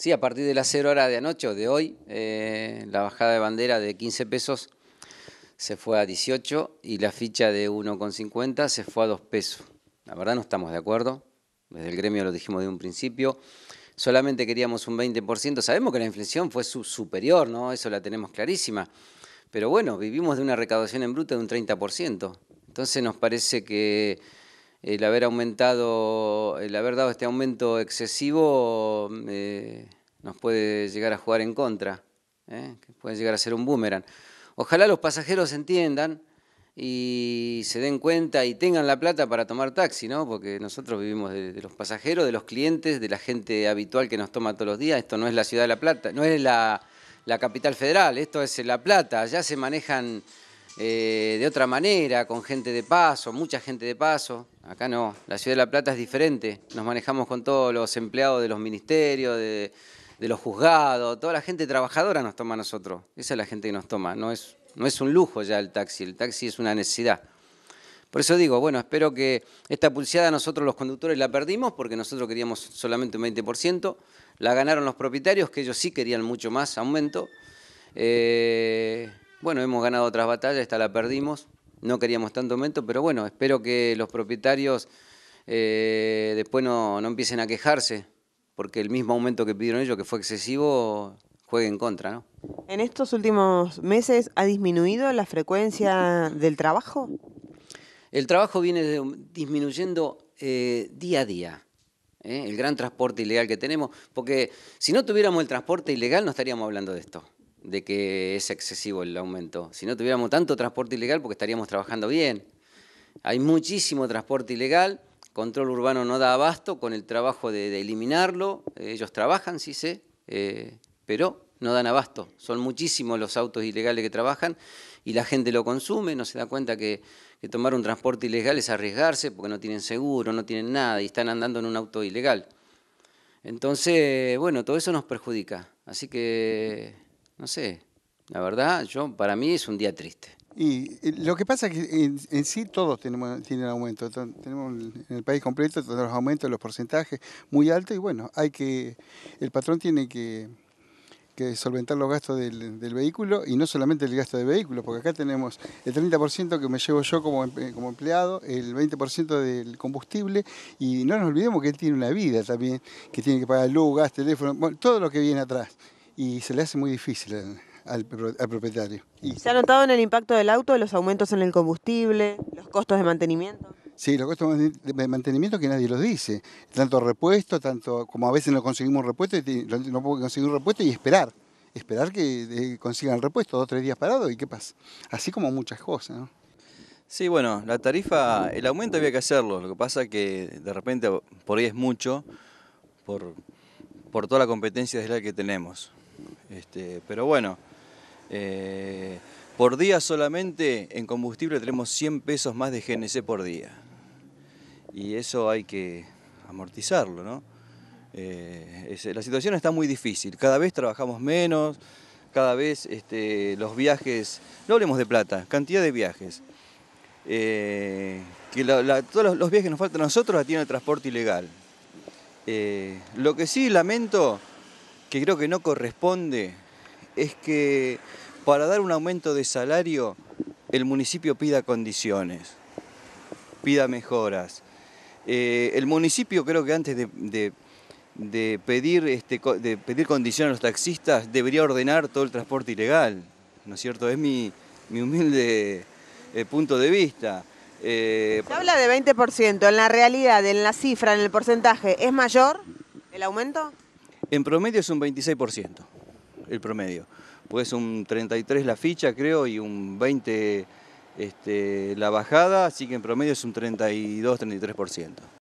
Sí, a partir de las 0 horas de anoche o de hoy, eh, la bajada de bandera de 15 pesos se fue a 18 y la ficha de 1,50 se fue a 2 pesos. La verdad no estamos de acuerdo, desde el gremio lo dijimos de un principio. Solamente queríamos un 20%. Sabemos que la inflación fue superior, ¿no? Eso la tenemos clarísima. Pero bueno, vivimos de una recaudación en bruto de un 30%. Entonces nos parece que el haber aumentado, el haber dado este aumento excesivo eh, nos puede llegar a jugar en contra, ¿eh? puede llegar a ser un boomerang. Ojalá los pasajeros entiendan y se den cuenta y tengan la plata para tomar taxi, ¿no? Porque nosotros vivimos de, los pasajeros, de los clientes, de la gente habitual que nos toma todos los días. Esto no es la ciudad de La Plata, no es la, capital federal, esto es La Plata. Allá se manejan eh, de otra manera, con gente de paso, mucha gente de paso. Acá no, la ciudad de La Plata es diferente. Nos manejamos con todos los empleados de los ministerios, de, los juzgados, toda la gente trabajadora nos toma a nosotros. Esa es la gente que nos toma, no es, no es un lujo ya el taxi, el taxi es una necesidad. Por eso digo, bueno, espero que esta pulseada nosotros los conductores la perdimos porque nosotros queríamos solamente un 20%, la ganaron los propietarios que ellos sí querían mucho más aumento. Eh, bueno, hemos ganado otras batallas, esta la perdimos, no queríamos tanto aumento, pero bueno, espero que los propietarios eh, después no, empiecen a quejarse, porque el mismo aumento que pidieron ellos, que fue excesivo, juegue en contra, ¿no? ¿En estos últimos meses ha disminuido la frecuencia del trabajo? El trabajo viene disminuyendo eh, día a día. ¿eh? El gran transporte ilegal que tenemos, porque si no tuviéramos el transporte ilegal no estaríamos hablando de esto de que es excesivo el aumento. Si no tuviéramos tanto transporte ilegal, porque estaríamos trabajando bien. Hay muchísimo transporte ilegal, control urbano no da abasto con el trabajo de, eliminarlo. Ellos trabajan, sí sé, eh, pero no dan abasto. Son muchísimos los autos ilegales que trabajan y la gente lo consume, no se da cuenta que tomar un transporte ilegal es arriesgarse porque no tienen seguro, no tienen nada y están andando en un auto ilegal. Entonces, bueno, todo eso nos perjudica. Así que no sé, la verdad, yo para mí es un día triste. Y lo que pasa es que en, sí todos tenemos tienen aumento, tenemos en el país completo todos los aumentos, los porcentajes muy altos y bueno, hay que el patrón tiene que, solventar los gastos del, vehículo y no solamente el gasto de vehículo, porque acá tenemos el 30% que me llevo yo como, em, eh, empleado, el 20% del combustible y no nos olvidemos que él tiene una vida también, que tiene que pagar luz, gas, teléfono, todo lo que viene atrás y se le hace muy difícil al, propietario. ¿Se ha notado en el impacto del auto los aumentos en el combustible, los costos de mantenimiento? Sí, los costos de mantenimiento que nadie los dice. Tanto repuesto, tanto como a veces no conseguimos un repuesto, no puedo conseguir un repuesto y esperar. Esperar que eh, consigan el repuesto, dos o tres días parado y qué pasa. Así como muchas cosas, ¿no? Sí, bueno, la tarifa, el aumento había que hacerlo. Lo que pasa que de repente por ahí es mucho, por por toda la competencia la que tenemos. Este, pero bueno, eh, por día solamente en combustible tenemos 100 pesos más de GNC por día. Y eso hay que amortizarlo, ¿no? Eh, la situación está muy difícil, cada vez trabajamos menos, cada vez este, los viajes, no hablemos de plata, cantidad de viajes. Eh, que todos los, viajes que nos faltan a nosotros la tiene el transporte ilegal. Eh, lo que sí lamento, que creo que no corresponde, es que para dar un aumento de salario el municipio pida condiciones, pida mejoras. Eh, el municipio creo que antes de, pedir, este, de pedir condiciones a los taxistas debería ordenar todo el transporte ilegal, ¿no es cierto? Es mi, humilde eh, punto de vista. Eh, Se habla de 20%. En la realidad, en la cifra, en el porcentaje, ¿es mayor el aumento? En promedio es un 26% el promedio. Pues un 33 la ficha, creo, y un 20 este, la bajada, así que en promedio es un 32-33%.